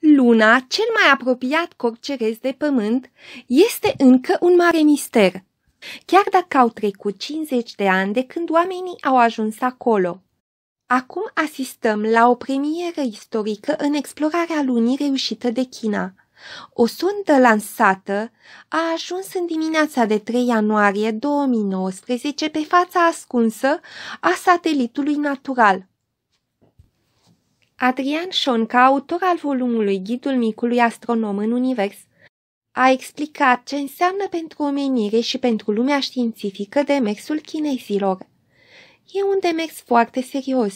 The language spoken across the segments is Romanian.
luna, cel mai apropiat corp ceresc de pământ, este încă un mare mister, chiar dacă au trecut 50 de ani de când oamenii au ajuns acolo. Acum asistăm la o premieră istorică în explorarea lunii reușită de China. O sondă lansată a ajuns în dimineața de 3 ianuarie 2019 pe fața ascunsă a satelitului natural – Adrian Șonca, autor al volumului Ghidul micului astronom în univers, a explicat ce înseamnă pentru omenire și pentru lumea științifică demersul chinezilor. E un demers foarte serios.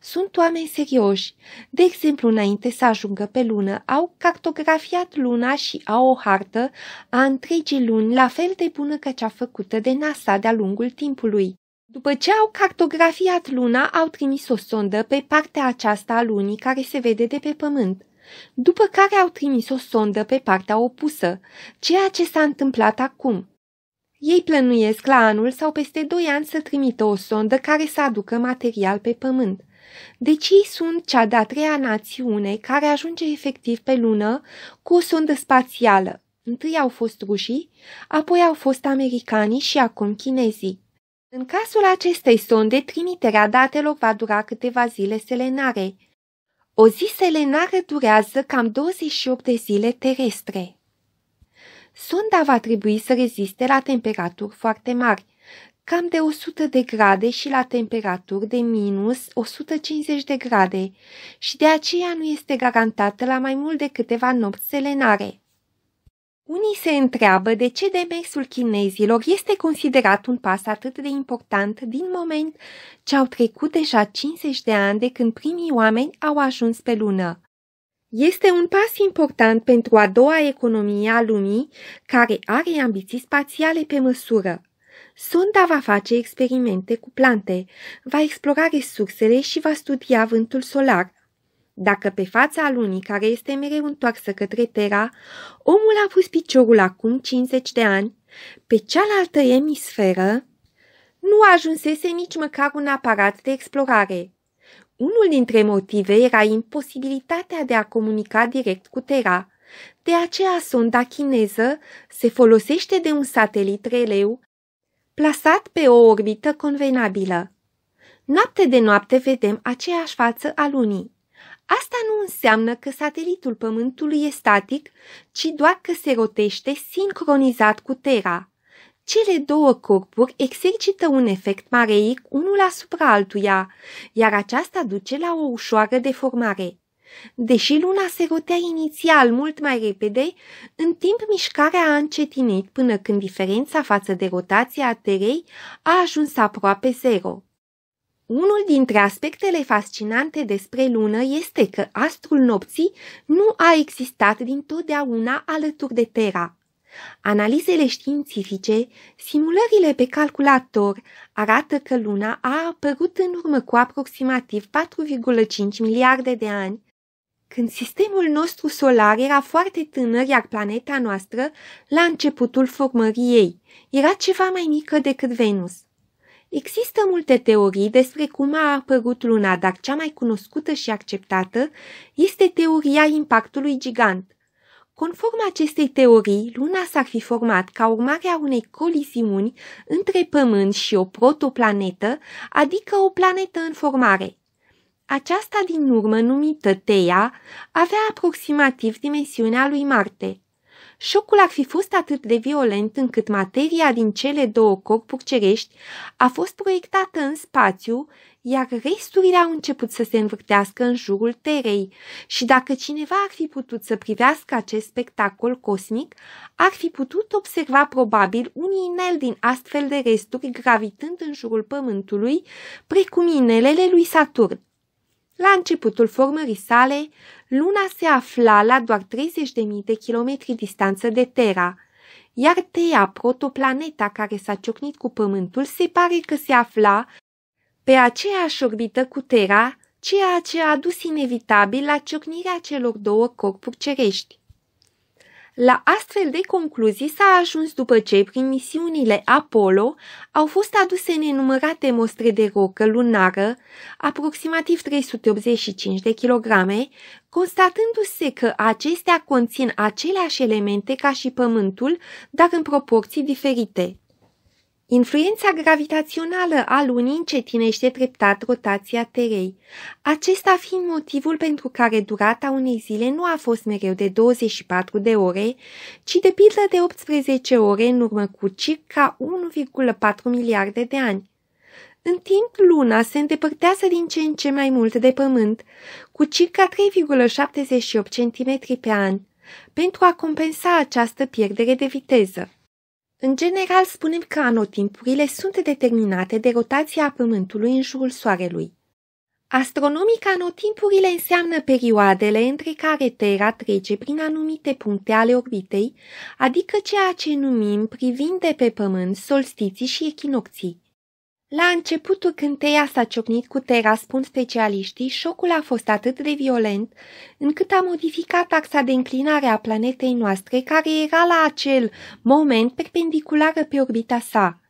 Sunt oameni serioși. De exemplu, înainte să ajungă pe lună, au cartografiat luna și au o hartă a întregii luni la fel de bună ca cea făcută de NASA de-a lungul timpului. După ce au cartografiat luna, au trimis o sondă pe partea aceasta a lunii care se vede de pe pământ, după care au trimis o sondă pe partea opusă, ceea ce s-a întâmplat acum. Ei plănuiesc la anul sau peste doi ani să trimită o sondă care să aducă material pe pământ. Deci ei sunt cea de-a treia națiune care ajunge efectiv pe lună cu o sondă spațială. Întâi au fost rușii, apoi au fost americanii și acum chinezii. În cazul acestei sonde, trimiterea datelor va dura câteva zile selenare. O zi selenară durează cam 28 de zile terestre. Sonda va trebui să reziste la temperaturi foarte mari, cam de 100 de grade și la temperaturi de minus 150 de grade și de aceea nu este garantată la mai mult de câteva nopți selenare. Unii se întreabă de ce demersul chinezilor este considerat un pas atât de important din moment ce au trecut deja 50 de ani de când primii oameni au ajuns pe lună. Este un pas important pentru a doua economie a lumii, care are ambiții spațiale pe măsură. Sonda va face experimente cu plante, va explora resursele și va studia vântul solar, dacă pe fața lunii, care este mereu întoarsă către Terra, omul a pus piciorul acum 50 de ani, pe cealaltă emisferă nu ajunsese nici măcar un aparat de explorare. Unul dintre motive era imposibilitatea de a comunica direct cu Terra. De aceea sonda chineză se folosește de un satelit releu plasat pe o orbită convenabilă. Noapte de noapte vedem aceeași față a lunii. Asta nu înseamnă că satelitul Pământului e static, ci doar că se rotește sincronizat cu Terra. Cele două corpuri exercită un efect mareic unul asupra altuia, iar aceasta duce la o ușoară deformare. Deși luna se rotea inițial mult mai repede, în timp mișcarea a încetinit până când diferența față de rotația a terei a ajuns aproape zero. Unul dintre aspectele fascinante despre lună este că astrul nopții nu a existat dintotdeauna alături de Terra. Analizele științifice, simulările pe calculator arată că luna a apărut în urmă cu aproximativ 4,5 miliarde de ani, când sistemul nostru solar era foarte tânăr, iar planeta noastră, la începutul formării ei, era ceva mai mică decât Venus. Există multe teorii despre cum a apărut luna, dar cea mai cunoscută și acceptată este teoria impactului gigant. Conform acestei teorii, luna s-ar fi format ca urmare a unei coliziuni între Pământ și o protoplanetă, adică o planetă în formare. Aceasta din urmă, numită Teia, avea aproximativ dimensiunea lui Marte – Șocul ar fi fost atât de violent încât materia din cele două corpuri cerești a fost proiectată în spațiu, iar resturile au început să se învârtească în jurul terei și dacă cineva ar fi putut să privească acest spectacol cosmic, ar fi putut observa probabil un inel din astfel de resturi gravitând în jurul Pământului, precum inelele lui Saturn. La începutul formării sale, Luna se afla la doar 30.000 de kilometri distanță de Terra, iar Thea, protoplaneta care s-a ciocnit cu Pământul, se pare că se afla pe aceeași orbită cu Terra, ceea ce a dus inevitabil la ciocnirea celor două corpuri cerești. La astfel de concluzii s-a ajuns după ce, prin misiunile Apollo, au fost aduse nenumărate mostre de rocă lunară, aproximativ 385 de kilograme, constatându-se că acestea conțin aceleași elemente ca și Pământul, dar în proporții diferite. Influența gravitațională a lunii încetinește treptat rotația Terei, acesta fiind motivul pentru care durata unei zile nu a fost mereu de 24 de ore, ci de pildă de 18 ore în urmă cu circa 1,4 miliarde de ani. În timp, Luna se îndepărtează din ce în ce mai mult de Pământ, cu circa 3,78 cm pe an, pentru a compensa această pierdere de viteză. În general, spunem că anotimpurile sunt determinate de rotația Pământului în jurul Soarelui. Astronomic, anotimpurile înseamnă perioadele între care Terra trece prin anumite puncte ale orbitei, adică ceea ce numim privind de pe Pământ solstiții și echinocții. La începutul teia s-a ciocnit cu tera, spun specialiștii, șocul a fost atât de violent încât a modificat axa de înclinare a planetei noastre, care era la acel moment perpendiculară pe orbita sa.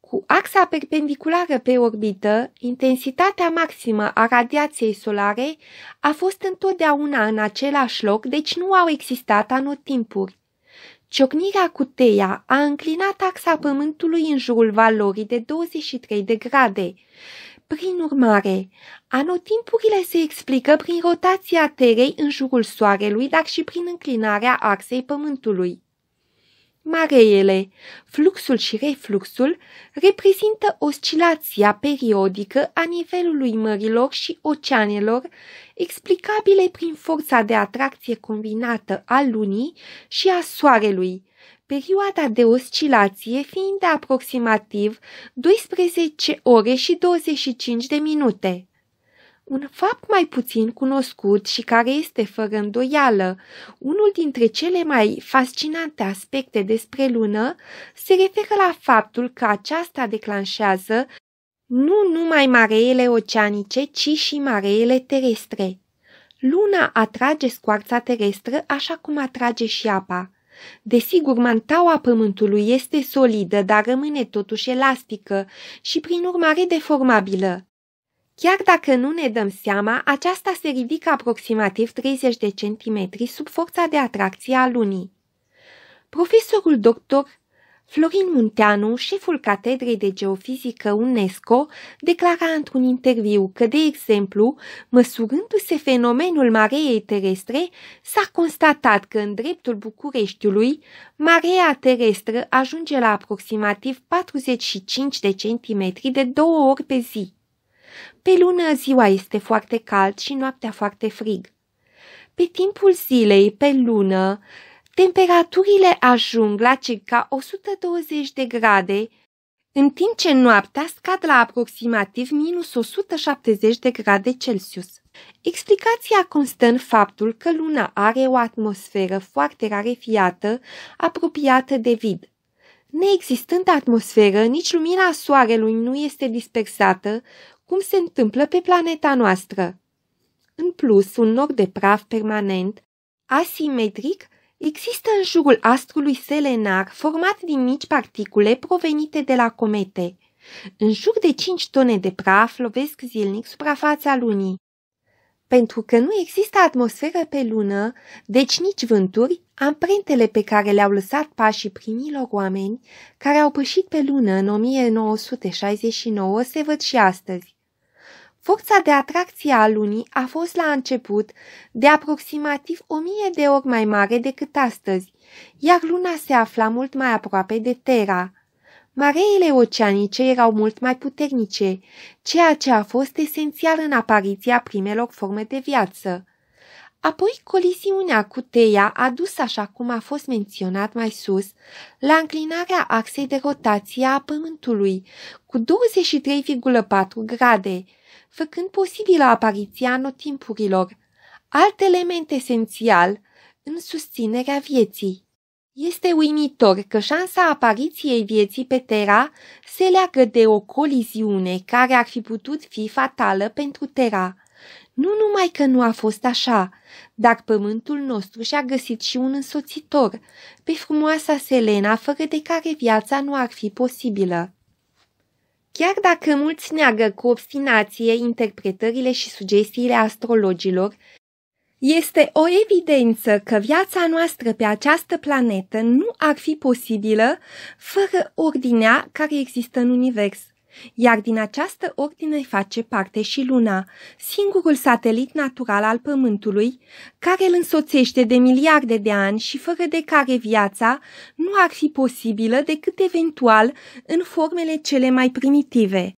Cu axa perpendiculară pe orbită, intensitatea maximă a radiației solare a fost întotdeauna în același loc, deci nu au existat anotimpuri. Ciocnirea teia a înclinat axa pământului în jurul valorii de 23 de grade. Prin urmare, anotimpurile se explică prin rotația Terei în jurul Soarelui, dar și prin înclinarea axei Pământului mareele. Fluxul și refluxul reprezintă oscilația periodică a nivelului mărilor și oceanelor, explicabile prin forța de atracție combinată a lunii și a soarelui, perioada de oscilație fiind de aproximativ 12 ore și 25 de minute un fapt mai puțin cunoscut și care este fără îndoială unul dintre cele mai fascinante aspecte despre lună se referă la faptul că aceasta declanșează nu numai mareele oceanice, ci și mareele terestre. Luna atrage scoarța terestră așa cum atrage și apa. Desigur, mantaua pământului este solidă, dar rămâne totuși elastică și prin urmare deformabilă. Chiar dacă nu ne dăm seama, aceasta se ridică aproximativ 30 de centimetri sub forța de atracție a lunii. Profesorul doctor Florin Munteanu, șeful Catedrei de Geofizică UNESCO, declara într-un interviu că, de exemplu, măsurându-se fenomenul mareei terestre, s-a constatat că în dreptul Bucureștiului, marea terestră ajunge la aproximativ 45 de centimetri de două ori pe zi. Pe lună ziua este foarte cald și noaptea foarte frig. Pe timpul zilei, pe lună, temperaturile ajung la circa 120 de grade, în timp ce noaptea scad la aproximativ minus 170 de grade Celsius. Explicația constă în faptul că luna are o atmosferă foarte rarefiată, apropiată de vid. Neexistând atmosferă, nici lumina soarelui nu este dispersată, cum se întâmplă pe planeta noastră. În plus, un nor de praf permanent, asimetric, există în jurul astrului selenar format din mici particule provenite de la comete. În jur de 5 tone de praf lovesc zilnic suprafața lunii. Pentru că nu există atmosferă pe lună, deci nici vânturi, amprentele pe care le-au lăsat pașii primilor oameni care au pășit pe lună în 1969 se văd și astăzi. Forța de atracție a lunii a fost la început de aproximativ o mie de ori mai mare decât astăzi, iar luna se afla mult mai aproape de Terra. Mareile oceanice erau mult mai puternice, ceea ce a fost esențial în apariția primelor forme de viață. Apoi, colisiunea cu teia dus, așa cum a fost menționat mai sus, la înclinarea axei de rotație a Pământului cu 23,4 grade, făcând posibilă apariția anotimpurilor, alt element esențial în susținerea vieții. Este uimitor că șansa apariției vieții pe Terra se leagă de o coliziune care ar fi putut fi fatală pentru Terra. Nu numai că nu a fost așa, dar pământul nostru și-a găsit și un însoțitor, pe frumoasa Selena, fără de care viața nu ar fi posibilă. Chiar dacă mulți neagă cu obstinație interpretările și sugestiile astrologilor, este o evidență că viața noastră pe această planetă nu ar fi posibilă fără ordinea care există în univers – iar din această ordine face parte și Luna, singurul satelit natural al Pământului, care îl însoțește de miliarde de ani și fără de care viața nu ar fi posibilă decât eventual în formele cele mai primitive.